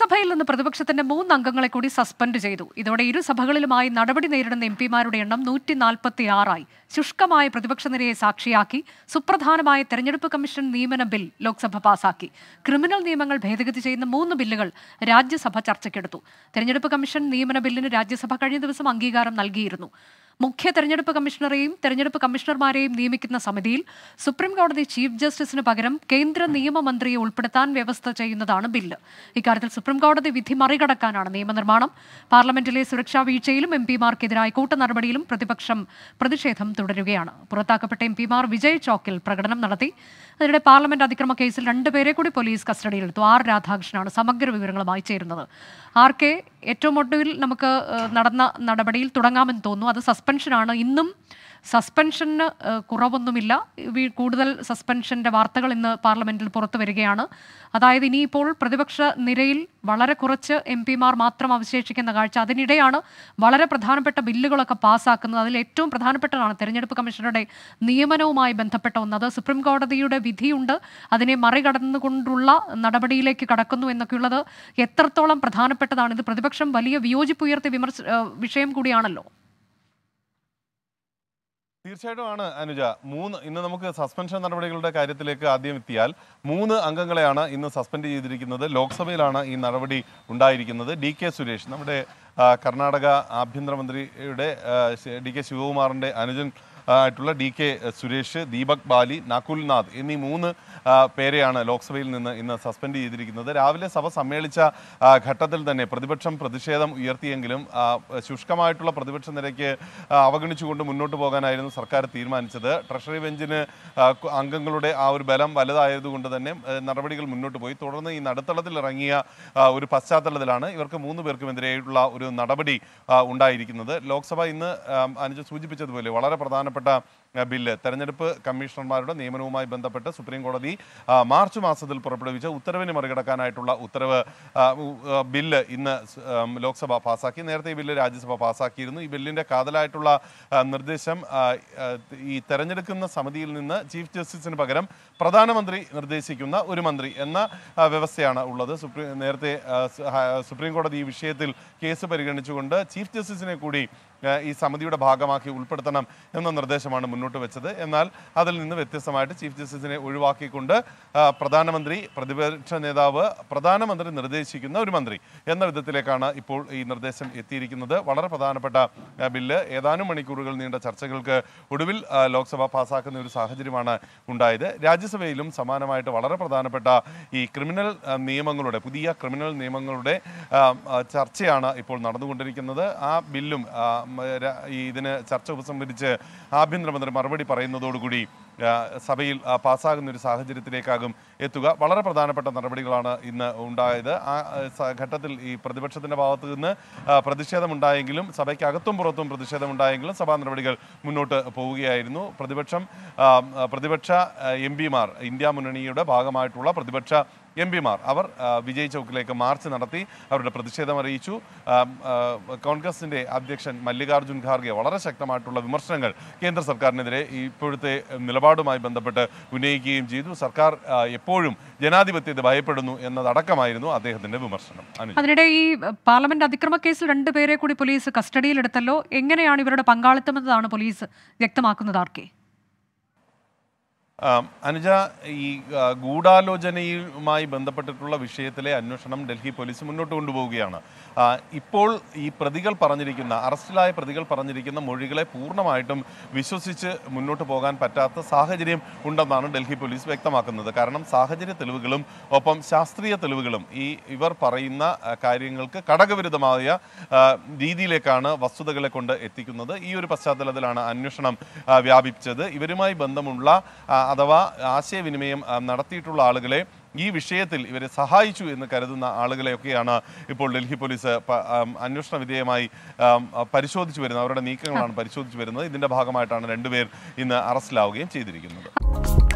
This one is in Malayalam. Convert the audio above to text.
ലോക്സഭയിൽ നിന്ന് പ്രതിപക്ഷത്തിന്റെ മൂന്ന് അംഗങ്ങളെ കൂടി സസ്പെൻഡ് ചെയ്തു ഇതോടെ ഇരു സഭകളിലുമായി നടപടി നേരിടുന്ന എം പിമാരുടെ എണ്ണം നൂറ്റി നാൽപ്പത്തി ആറായി ശുഷ്കമായ പ്രതിപക്ഷ നിരയെ സാക്ഷിയാക്കി സുപ്രധാനമായ തെരഞ്ഞെടുപ്പ് കമ്മീഷൻ നിയമന ബിൽ ലോക്സഭ പാസാക്കി ക്രിമിനൽ നിയമങ്ങൾ ഭേദഗതി ചെയ്യുന്ന മൂന്ന് ബില്ലുകൾ രാജ്യസഭ ചർച്ചയ്ക്കെടുത്തു തെരഞ്ഞെടുപ്പ് കമ്മീഷൻ നിയമന ബില്ലിന് രാജ്യസഭ കഴിഞ്ഞ ദിവസം അംഗീകാരം നൽകിയിരുന്നു മുഖ്യ തെരഞ്ഞെടുപ്പ് കമ്മീഷണറെയും തെരഞ്ഞെടുപ്പ് കമ്മീഷണർമാരെയും നിയമിക്കുന്ന സമിതിയിൽ സുപ്രീം കോടതി ചീഫ് ജസ്റ്റിസിന് പകരം കേന്ദ്ര നിയമമന്ത്രിയെ ഉൾപ്പെടുത്താൻ വ്യവസ്ഥ ചെയ്യുന്നതാണ് ബില്ല് ഇക്കാര്യത്തിൽ സുപ്രീം കോടതി വിധി മറികടക്കാനാണ് നിയമനിർമ്മാണം പാർലമെന്റിലെ സുരക്ഷാ വീഴ്ചയിലും എം പിമാർക്കെതിരായ കൂട്ടനടപടിയിലും പ്രതിപക്ഷം പ്രതിഷേധം തുടരുകയാണ് പുറത്താക്കപ്പെട്ട എം പിമാർ വിജയ് ചോക്കിൽ പ്രകടനം നടത്തി അതിനിടെ പാർലമെന്റ് അതിക്രമ കേസിൽ രണ്ടുപേരെ കൂടി പോലീസ് കസ്റ്റഡിയിലെടുത്തു ആർ രാധാകൃഷ്ണനാണ് സമഗ്ര വിവരങ്ങളുമായി ചേരുന്നത് ആർ കെ ഏറ്റവും ഒടുവിൽ നമുക്ക് നടന്ന നടപടിയിൽ തുടങ്ങാമെന്ന് തോന്നുന്നു അത് സസ്പെൻഷനാണ് ഇന്നും സസ്പെൻഷന് കുറവൊന്നുമില്ല കൂടുതൽ സസ്പെൻഷൻ്റെ വാർത്തകൾ ഇന്ന് പാർലമെൻറ്റിൽ പുറത്തു വരികയാണ് അതായത് ഇനിയിപ്പോൾ പ്രതിപക്ഷ നിരയിൽ വളരെ കുറച്ച് എം പിമാർ മാത്രം അവശേഷിക്കുന്ന കാഴ്ച അതിനിടെയാണ് വളരെ പ്രധാനപ്പെട്ട ബില്ലുകളൊക്കെ പാസ്സാക്കുന്നത് അതിൽ ഏറ്റവും പ്രധാനപ്പെട്ടതാണ് തെരഞ്ഞെടുപ്പ് കമ്മീഷണറുടെ നിയമനവുമായി ബന്ധപ്പെട്ട ഒന്ന് അത് സുപ്രീം കോടതിയുടെ വിധിയുണ്ട് അതിനെ മറികടന്നുകൊണ്ടുള്ള നടപടിയിലേക്ക് കടക്കുന്നു എന്നൊക്കെയുള്ളത് എത്രത്തോളം പ്രധാനപ്പെട്ടതാണ് ഇത് പ്രതിപക്ഷം വലിയ വിയോജിപ്പുയർത്തി വിമർശ വിഷയം കൂടിയാണല്ലോ തീർച്ചയായിട്ടും ആണ് അനുജ മൂന്ന് ഇന്ന് നമുക്ക് സസ്പെൻഷൻ നടപടികളുടെ കാര്യത്തിലേക്ക് ആദ്യം എത്തിയാൽ മൂന്ന് അംഗങ്ങളെയാണ് ഇന്ന് സസ്പെൻഡ് ചെയ്തിരിക്കുന്നത് ലോക്സഭയിലാണ് ഈ നടപടി ഉണ്ടായിരിക്കുന്നത് ഡി കെ സുരേഷ് നമ്മുടെ കർണാടക ആഭ്യന്തരമന്ത്രിയുടെ ഡി കെ ശിവകുമാറിൻ്റെ അനുജൻ ആയിട്ടുള്ള ഡി കെ സുരേഷ് ദീപക് ബാലി നകുൽനാഥ് എന്നീ മൂന്ന് പേരെയാണ് ലോക്സഭയിൽ നിന്ന് ഇന്ന് സസ്പെൻഡ് ചെയ്തിരിക്കുന്നത് രാവിലെ സഭ സമ്മേളിച്ച ഘട്ടത്തിൽ തന്നെ പ്രതിപക്ഷം പ്രതിഷേധം ഉയർത്തിയെങ്കിലും ശുഷ്കമായിട്ടുള്ള പ്രതിപക്ഷ നിരക്ക് അവഗണിച്ചുകൊണ്ട് മുന്നോട്ട് പോകാനായിരുന്നു സർക്കാർ തീരുമാനിച്ചത് ട്രഷറി ബെഞ്ചിന് അംഗങ്ങളുടെ ആ ഒരു ബലം വലുതായതുകൊണ്ട് തന്നെ നടപടികൾ മുന്നോട്ട് പോയി തുടർന്ന് ഈ നടുത്തളത്തിൽ ഇറങ്ങിയ ഒരു പശ്ചാത്തലത്തിലാണ് ഇവർക്ക് മൂന്ന് പേർക്കുമെതിരെയുള്ള ഒരു നടപടി ഉണ്ടായിരിക്കുന്നത് ലോക്സഭ ഇന്ന് അനുജ സൂചിപ്പിച്ചതുപോലെ വളരെ പ്രധാനപ്പെട്ട ബ ന ് ബില്ല് തെരഞ്ഞെടുപ്പ് കമ്മീഷണർമാരുടെ നിയമനവുമായി ബന്ധപ്പെട്ട് സുപ്രീം കോടതി മാർച്ച് മാസത്തിൽ പുറപ്പെടുവിച്ച ഉത്തരവിന് മറികടക്കാനായിട്ടുള്ള ഉത്തരവ് ബില്ല് ഇന്ന് ലോക്സഭ പാസാക്കി നേരത്തെ ഈ ബില്ല് രാജ്യസഭ പാസാക്കിയിരുന്നു ഈ ബില്ലിൻ്റെ കാതലായിട്ടുള്ള നിർദ്ദേശം ഈ തെരഞ്ഞെടുക്കുന്ന സമിതിയിൽ നിന്ന് ചീഫ് ജസ്റ്റിസിന് പകരം പ്രധാനമന്ത്രി നിർദ്ദേശിക്കുന്ന ഒരു മന്ത്രി എന്ന വ്യവസ്ഥയാണ് ഉള്ളത് സുപ്രീം നേരത്തെ സുപ്രീം കോടതി ഈ വിഷയത്തിൽ കേസ് പരിഗണിച്ചുകൊണ്ട് ചീഫ് ജസ്റ്റിസിനെ കൂടി ഈ സമിതിയുടെ ഭാഗമാക്കി ഉൾപ്പെടുത്തണം എന്ന നിർദ്ദേശമാണ് മുൻ മുന്നോട്ട് വെച്ചത് എന്നാൽ അതിൽ നിന്ന് വ്യത്യസ്തമായിട്ട് ചീഫ് ജസ്റ്റിസിനെ ഒഴിവാക്കിക്കൊണ്ട് പ്രധാനമന്ത്രി പ്രതിപക്ഷ നേതാവ് പ്രധാനമന്ത്രി നിർദ്ദേശിക്കുന്ന ഒരു മന്ത്രി എന്ന വിധത്തിലേക്കാണ് ഇപ്പോൾ ഈ നിർദ്ദേശം എത്തിയിരിക്കുന്നത് വളരെ പ്രധാനപ്പെട്ട ബില്ല് ഏതാനും മണിക്കൂറുകൾ നീണ്ട ചർച്ചകൾക്ക് ഒടുവിൽ ലോക്സഭ പാസാക്കുന്ന ഒരു സാഹചര്യമാണ് ഉണ്ടായത് രാജ്യസഭയിലും സമാനമായിട്ട് വളരെ പ്രധാനപ്പെട്ട ഈ ക്രിമിനൽ നിയമങ്ങളുടെ പുതിയ ക്രിമിനൽ നിയമങ്ങളുടെ ചർച്ചയാണ് ഇപ്പോൾ നടന്നുകൊണ്ടിരിക്കുന്നത് ആ ബില്ലും ഇതിന് ചർച്ച ഉപസംഹരിച്ച് ആഭ്യന്തരമന്ത്രി ഒരു മറുപടി പറയുന്നതോടുകൂടി സഭയിൽ പാസ്സാകുന്ന ഒരു സാഹചര്യത്തിലേക്കാകും എത്തുക വളരെ പ്രധാനപ്പെട്ട നടപടികളാണ് ഇന്ന് ഉണ്ടായത് ആ ഘട്ടത്തിൽ ഈ പ്രതിപക്ഷത്തിൻ്റെ ഭാഗത്തു നിന്ന് പ്രതിഷേധമുണ്ടായെങ്കിലും സഭയ്ക്കകത്തും പുറത്തും പ്രതിഷേധമുണ്ടായെങ്കിലും സഭാ നടപടികൾ മുന്നോട്ട് പോവുകയായിരുന്നു പ്രതിപക്ഷം പ്രതിപക്ഷ എം പിമാർ ഇന്ത്യ മുന്നണിയുടെ ഭാഗമായിട്ടുള്ള പ്രതിപക്ഷ എം പിമാർ അവർ വിജയ് ചൗക്കിലേക്ക് മാർച്ച് നടത്തി അവരുടെ പ്രതിഷേധം അറിയിച്ചു കോൺഗ്രസിൻ്റെ അധ്യക്ഷൻ മല്ലികാർജ്ജുൻ ഖാർഗെ വളരെ ശക്തമായിട്ടുള്ള വിമർശനങ്ങൾ കേന്ദ്ര സർക്കാരിനെതിരെ ഇപ്പോഴത്തെ നിലപാടുമായി ബന്ധപ്പെട്ട് ഉന്നയിക്കുകയും ചെയ്തു സർക്കാർ എപ്പോഴും ജനാധിപത്യത്തെ ഭയപ്പെടുന്നു എന്നതടക്കമായിരുന്നു അദ്ദേഹത്തിന്റെ വിമർശനം അതിനിടെ ഈ പാർലമെന്റ് അതിക്രമ കേസിൽ രണ്ടുപേരെ കൂടി പോലീസ് കസ്റ്റഡിയിലെടുത്തല്ലോ എങ്ങനെയാണ് ഇവരുടെ പങ്കാളിത്തം എന്നതാണ് പോലീസ് വ്യക്തമാക്കുന്നത് ആർക്കേ അനുജ ഈ ഗൂഢാലോചനയുമായി ബന്ധപ്പെട്ടിട്ടുള്ള വിഷയത്തിലെ അന്വേഷണം ഡൽഹി പോലീസ് മുന്നോട്ട് കൊണ്ടുപോവുകയാണ് ഇപ്പോൾ ഈ പ്രതികൾ പറഞ്ഞിരിക്കുന്ന അറസ്റ്റിലായ പ്രതികൾ പറഞ്ഞിരിക്കുന്ന മൊഴികളെ പൂർണ്ണമായിട്ടും വിശ്വസിച്ച് മുന്നോട്ട് പോകാൻ പറ്റാത്ത സാഹചര്യം ഉണ്ടെന്നാണ് ഡൽഹി പോലീസ് വ്യക്തമാക്കുന്നത് കാരണം സാഹചര്യ തെളിവുകളും ഒപ്പം ശാസ്ത്രീയ തെളിവുകളും ഈ ഇവർ പറയുന്ന കാര്യങ്ങൾക്ക് ഘടകവിരുദ്ധമായ രീതിയിലേക്കാണ് വസ്തുതകളെ കൊണ്ട് എത്തിക്കുന്നത് ഈ ഒരു പശ്ചാത്തലത്തിലാണ് അന്വേഷണം വ്യാപിച്ചത് ഇവരുമായി ബന്ധമുള്ള അഥവാ ആശയവിനിമയം നടത്തിയിട്ടുള്ള ആളുകളെ ഈ വിഷയത്തിൽ ഇവരെ സഹായിച്ചു എന്ന് കരുതുന്ന ആളുകളെയൊക്കെയാണ് ഇപ്പോൾ ഡൽഹി പോലീസ് അന്വേഷണ വിധേയമായി പരിശോധിച്ചു വരുന്നത് അവരുടെ നീക്കങ്ങളാണ് പരിശോധിച്ചു വരുന്നത് ഇതിന്റെ ഭാഗമായിട്ടാണ് രണ്ടുപേർ ഇന്ന് അറസ്റ്റിലാവുകയും ചെയ്തിരിക്കുന്നത്